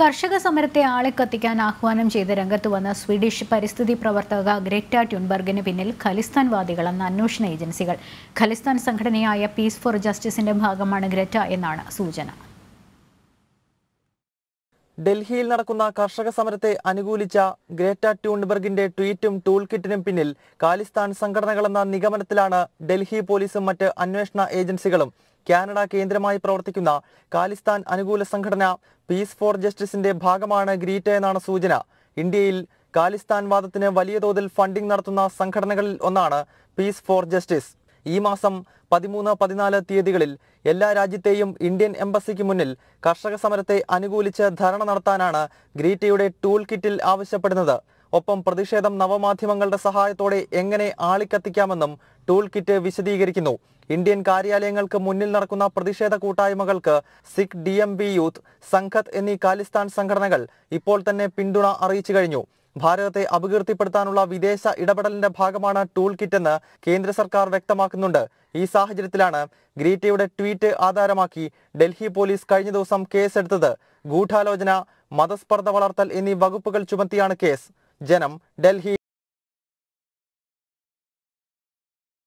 കർഷക സമരത്തെ ആളെ കത്തിക്കാൻ ആഹ്വാനം ചെയ്ത് രംഗത്ത് വന്ന സ്വീഡിഷ് പരിസ്ഥിതി പ്രവർത്തക ഗ്രേറ്റ ട്യൂൺബർഗിന് പിന്നിൽ ഖലിസ്ഥാൻവാദികളെന്ന അന്വേഷണ ഏജൻസികൾ ഖലിസ്ഥാൻ സംഘടനയായ പീസ് ഫോർ ജസ്റ്റിസിന്റെ ഭാഗമാണ് ഗ്രേറ്റ എന്നാണ് സൂചന ഡൽഹിയിൽ നടക്കുന്ന കർഷക സമരത്തെ അനുകൂലിച്ച ഗ്രേറ്റ ട്യൂൺബർഗിന്റെ ട്വീറ്റും ടൂൾ കിറ്റിനും പിന്നിൽ ഖാലിസ്ഥാൻ സംഘടനകളെന്ന നിഗമനത്തിലാണ് ഡൽഹി പോലീസും മറ്റ് അന്വേഷണ ഏജൻസികളും കാനഡ കേന്ദ്രമായി പ്രവർത്തിക്കുന്ന കാലിസ്ഥാൻ അനുകൂല സംഘടന പീസ് ഫോർ ജസ്റ്റിസിന്റെ ഭാഗമാണ് ഗ്രീറ്റ എന്നാണ് സൂചന ഇന്ത്യയിൽ കാലിസ്ഥാൻ വാദത്തിന് വലിയ തോതിൽ ഫണ്ടിംഗ് നടത്തുന്ന സംഘടനകളിൽ ഒന്നാണ് പീസ് ഫോർ ജസ്റ്റിസ് ഈ മാസം പതിമൂന്ന് പതിനാല് തീയതികളിൽ എല്ലാ രാജ്യത്തെയും ഇന്ത്യൻ എംബസിക്ക് മുന്നിൽ കർഷക സമരത്തെ അനുകൂലിച്ച് ധർണ നടത്താനാണ് ഗ്രീറ്റയുടെ ടൂൾ കിറ്റിൽ ആവശ്യപ്പെടുന്നത് ഒപ്പം പ്രതിഷേധം നവമാധ്യമങ്ങളുടെ സഹായത്തോടെ എങ്ങനെ ആളിക്കത്തിക്കാമെന്നും ടൂൾ കിറ്റ് വിശദീകരിക്കുന്നു ഇന്ത്യൻ കാര്യാലയങ്ങൾക്ക് മുന്നിൽ നടക്കുന്ന പ്രതിഷേധ കൂട്ടായ്മകൾക്ക് Sikh D M B youth സംഘത്ത് എന്നീ ഖാലിസ്ഥാൻ സംഘടനകൾ ഇപ്പോൾ തന്നെ പിന്തുണ അറിയിച്ചു കഴിഞ്ഞു ഭാരതത്തെ അപകീർത്തിപ്പെടുത്താനുള്ള വിദേശ ഇടപെടലിന്റെ ഭാഗമാണ് ടൂൾ കിറ്റെന്ന് കേന്ദ്ര സർക്കാർ വ്യക്തമാക്കുന്നുണ്ട് ഈ സാഹചര്യത്തിലാണ് ഗ്രീറ്റയുടെ ട്വീറ്റ് ആധാരമാക്കി ഡൽഹി പോലീസ് കഴിഞ്ഞ ദിവസം കേസെടുത്തത് ഗൂഢാലോചന മതസ്പർദ്ധ വളർത്തൽ എന്നീ വകുപ്പുകൾ ചുമത്തിയാണ് കേസ് ജനം ഡൽഹി